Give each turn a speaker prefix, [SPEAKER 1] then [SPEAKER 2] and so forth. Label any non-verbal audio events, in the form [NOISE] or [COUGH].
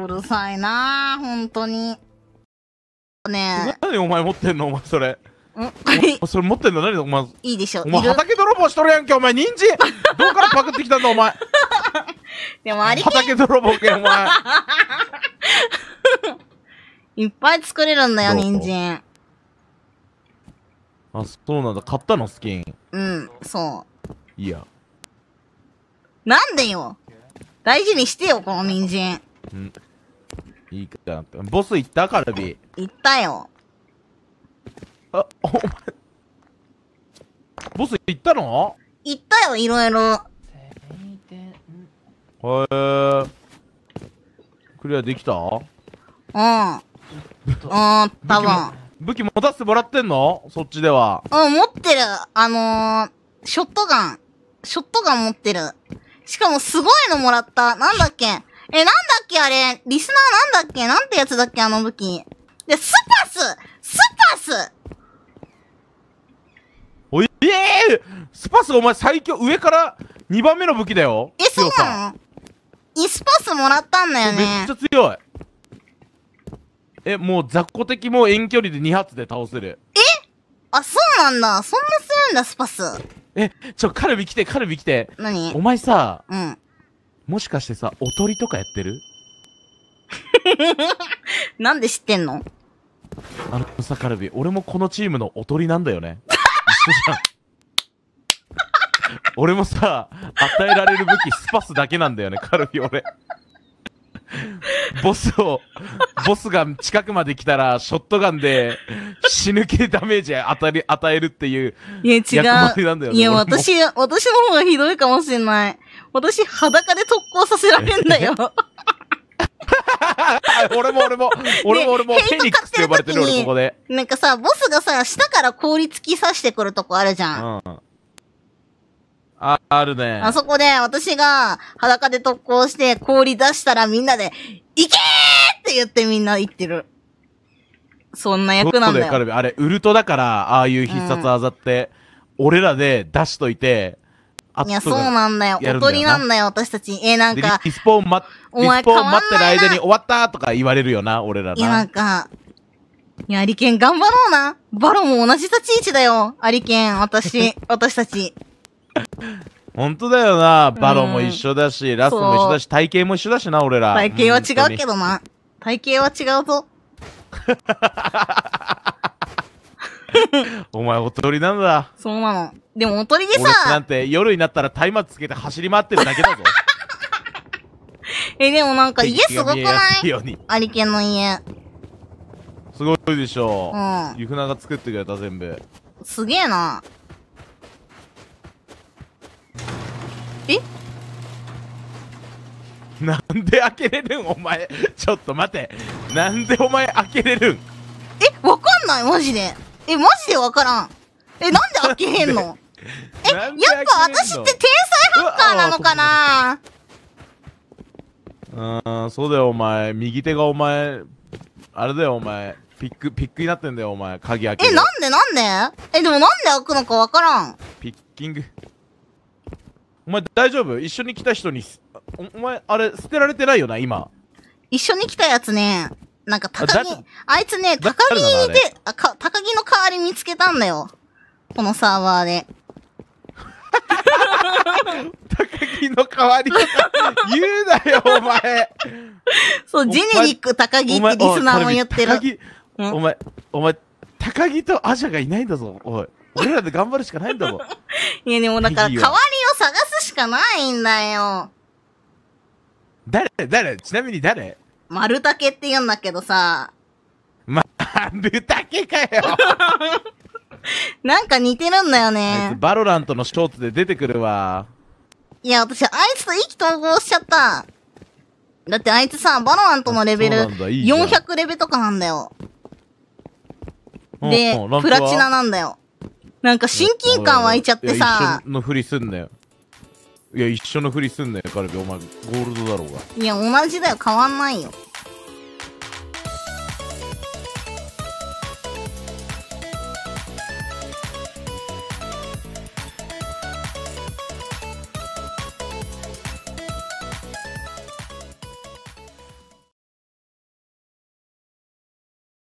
[SPEAKER 1] うるさいなぁ、ほんとに。
[SPEAKER 2] ね何お前持ってんのお前それ。んそれ持ってんの何お前。
[SPEAKER 1] いいでしょ。お前畑
[SPEAKER 2] 泥棒しとるやんけ、お前。人参 [LAUGHS] どっからパクってきたんだ、お前。でもあれ畑泥棒け、お前。[LAUGHS] いっぱい作れるん
[SPEAKER 1] だよ、人参。
[SPEAKER 2] あ、そうなんだ。買ったの、スキン。
[SPEAKER 1] うん、そう。いや。なんでよ。大事にしてよ、この人参。
[SPEAKER 2] うん。いいかなって。ボス行ったカルビ。
[SPEAKER 1] 行ったよ。あ、お前。
[SPEAKER 2] ボス行ったの
[SPEAKER 1] 行ったよ、いろいろ。
[SPEAKER 2] へえ。クリアできたうん。う
[SPEAKER 1] ん、ぶん。
[SPEAKER 2] 武器持たせてもらってんのそっちでは。
[SPEAKER 1] うん、持ってる。あのー、ショットガン。ショットガン持ってる。しかもすごいのもらった。なんだっけえ、なんだっけあれ、リスナーなんだっけなんてやつだっけあの武器。で、スパススパス
[SPEAKER 2] おい、えー、スパスお前最強、上から2番目の武器だよ。え、そうなのイスパスもらったんだよね。めっちゃ強い。え、もう雑魚敵も遠距離で2発で倒せる。え
[SPEAKER 1] あ、そうなんだ。そんな強いんだ、スパス。
[SPEAKER 2] え、ちょ、カルビ来て、カルビ来て。何お前さ、うん。もしかしてさ、おとりとかやってる
[SPEAKER 1] [LAUGHS] なんで知ってんの
[SPEAKER 2] あのさ、カルビ、俺もこのチームのおとりなんだよね。一緒じゃん。俺もさ、与えられる武器スパスだけなんだよね、カルビ俺。ボスを、ボスが近くまで来たら、ショットガンで死ぬ気ダメージ与え与えるっていう。いや、違う。いや、私、
[SPEAKER 1] 私の方がひどいかもしれない。私裸で特攻させられんだよ。
[SPEAKER 2] [LAUGHS] 俺も俺も、俺も俺も、フェニックスって呼ばれてる俺ここで。
[SPEAKER 1] なんかさ、ボスがさ、下から氷突き刺してくるとこあるじゃ
[SPEAKER 2] ん。うん。あ、あるね。あそ
[SPEAKER 1] こで、私が裸で特攻して氷出したらみんなで、いけーって言ってみんな言ってる。そんな役なんだよ。
[SPEAKER 2] だあれ、ウルトだから、ああいう必殺技って、うん、俺らで出しといて、いや、そうなんだよ。おとりなん
[SPEAKER 1] だよ、私たち。えなんか。
[SPEAKER 2] リスポーン待、リスポーン待ってる間に終わったとか言われるよな、俺らな。いや、なん
[SPEAKER 1] か。いや、アリケン頑張ろうな。バロも同じ立ち位置だよ。アリケン、私、[LAUGHS] 私たち。
[SPEAKER 2] 本当だよな。バロも一緒だし、ラストも一緒だし、体型も一緒だしな、俺ら。体型は違うけど
[SPEAKER 1] な。体型は違うぞ。[LAUGHS]
[SPEAKER 2] [LAUGHS] お前おとりなんだ。
[SPEAKER 1] そうなの。でもおとりでさ。なん
[SPEAKER 2] て夜になったら松明つけて走り回ってるだけだぞ。[LAUGHS]
[SPEAKER 1] え、でもなんか家すごくないありけの家。
[SPEAKER 2] すごいでしょう。うん。ゆふなが作ってくれた全部。
[SPEAKER 1] すげえな。え [LAUGHS]
[SPEAKER 2] なんで開けれるんお前。ちょっと待て。なんでお前開けれるん
[SPEAKER 1] え、わかんないマジで。え、マジでわからん。え、なんで開けへんのえ、やっぱ私って天才ハッカーなのかな
[SPEAKER 2] うん、そうだよ、お前。右手がお前、あれだよ、お前。ピック、ピックになってんだよ、お前。鍵開け。え、なん
[SPEAKER 1] でなんでえ、でもなんで開くのかわからん。
[SPEAKER 2] ピッキング。お前大丈夫一緒に来た人にお、お前、あれ、捨てられてないよな、今。一緒に来たやつね。なんか高木、あいつね、高木で、
[SPEAKER 1] あか、高木の代わり見つけたんだよ。このサーバーで。
[SPEAKER 2] 高木の代わり言うなよ、お前。
[SPEAKER 1] そう、ジェネリック高木ってリスナーも言ってる。
[SPEAKER 2] お前、お前、高木とアジャがいないんだぞ、おい。俺らで頑張るしかないんだもん。[LAUGHS] いや、でもだから代わりを
[SPEAKER 1] 探すしかないんだよ。
[SPEAKER 2] 誰誰ちなみに誰
[SPEAKER 1] 丸竹って言うんだけどさ。
[SPEAKER 2] 丸竹かよ
[SPEAKER 1] [LAUGHS] なんか似てるんだよね。
[SPEAKER 2] バロラントのショーツで出てくるわ。
[SPEAKER 1] いや、私、あいつと意気投合しちゃった。だってあいつさ、バロラントのレベル、400レベルとかなんだよ。
[SPEAKER 2] で、プラチナなん
[SPEAKER 1] だよ。なんか親近感湧いちゃってさ。一
[SPEAKER 2] 緒のふりすんだよ。いや、一緒のふりすんなよ、カルビ。お前、ゴールドだろうが。
[SPEAKER 1] いや、同じだよ。変わんないよ。